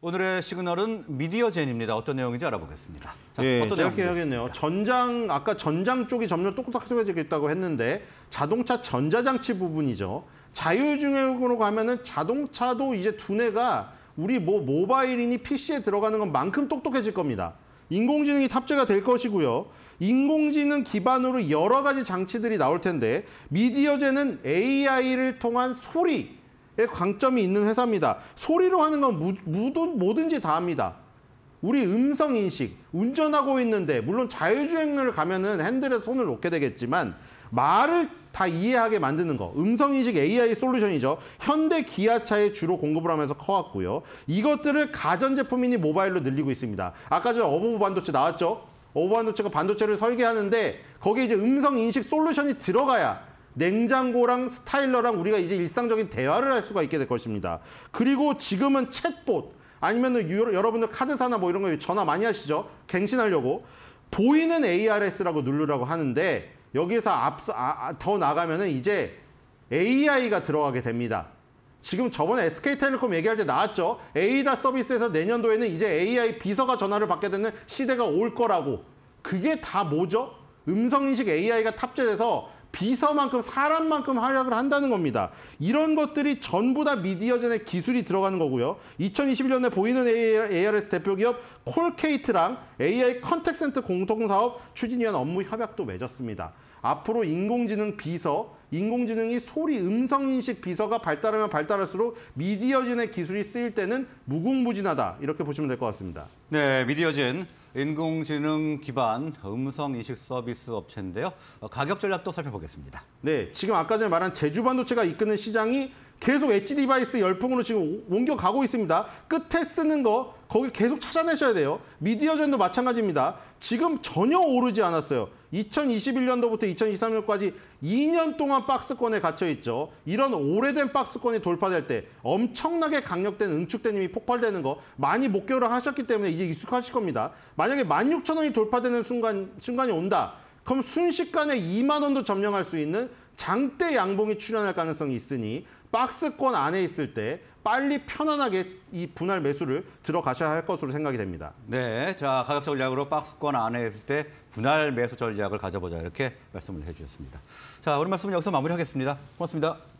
오늘의 시그널은 미디어 젠입니다. 어떤 내용인지 알아보겠습니다. 자, 예, 어떤 짧기억했네요 전장 아까 전장 쪽이 점점 똑똑하게 있다고 했는데 자동차 전자장치 부분이죠. 자율주행으로 가면은 자동차도 이제 두뇌가 우리 뭐 모바일이니 PC에 들어가는 것만큼 똑똑해질 겁니다. 인공지능이 탑재가 될 것이고요. 인공지능 기반으로 여러 가지 장치들이 나올 텐데 미디어젠은 AI를 통한 소리 강점이 있는 회사입니다. 소리로 하는 건 무, 든 뭐든지 다 합니다. 우리 음성 인식, 운전하고 있는데 물론 자율주행을 가면은 핸들에 손을 놓게 되겠지만 말을 다 이해하게 만드는 거. 음성인식 AI 솔루션이죠. 현대 기아차에 주로 공급을 하면서 커왔고요. 이것들을 가전제품이니 모바일로 늘리고 있습니다. 아까 전에 어버브 반도체 나왔죠? 어버브 반도체가 반도체를 설계하는데 거기에 이제 음성인식 솔루션이 들어가야 냉장고랑 스타일러랑 우리가 이제 일상적인 대화를 할 수가 있게 될 것입니다. 그리고 지금은 챗봇 아니면 뭐 유, 여러분들 카드사나 뭐 이런 거 전화 많이 하시죠? 갱신하려고 보이는 ARS라고 누르라고 하는데 여기에서 앞서 아, 아 더 나가면은 이제 AI가 들어가게 됩니다. 지금 저번에 SK텔레콤 얘기할 때 나왔죠. 에이다 서비스에서 내년도에는 이제 AI 비서가 전화를 받게 되는 시대가 올 거라고. 그게 다 뭐죠? 음성인식 AI가 탑재돼서 비서만큼 사람만큼 활약을 한다는 겁니다. 이런 것들이 전부 다 미디어젠의 기술이 들어가는 거고요. 2021년에 보이는 ARS 대표 기업 콜케이트랑 AI 컨택센터 공통사업 추진위원 업무 협약도 맺었습니다. 앞으로 인공지능 비서, 인공지능이 소리 음성 인식 비서가 발달하면 발달할수록 미디어진의 기술이 쓰일 때는 무궁무진하다 이렇게 보시면 될 것 같습니다. 네, 미디어진 인공지능 기반 음성 인식 서비스 업체인데요. 가격 전략도 살펴보겠습니다. 네, 지금 아까 전에 말한 제주 반도체가 이끄는 시장이 계속 엣지 디바이스 열풍으로 지금 옮겨가고 있습니다. 끝에 쓰는 거 거기 계속 찾아내셔야 돼요. 미디어전도 마찬가지입니다. 지금 전혀 오르지 않았어요. 2021년도부터 2023년까지 2년 동안 박스권에 갇혀있죠. 이런 오래된 박스권이 돌파될 때 엄청나게 강력된 응축된 힘이 폭발되는 거 많이 목격을 하셨기 때문에 이제 익숙하실 겁니다. 만약에 16,000원이 돌파되는 순간, 순간이 온다. 그럼 순식간에 2만 원도 점령할 수 있는 장대 양봉이 출현할 가능성이 있으니 박스권 안에 있을 때 빨리 편안하게 이 분할 매수를 들어가셔야 할 것으로 생각이 됩니다. 네, 자 가격 전략으로 박스권 안에 있을 때 분할 매수 전략을 가져보자 이렇게 말씀을 해주셨습니다. 자 오늘 말씀은 여기서 마무리하겠습니다. 고맙습니다.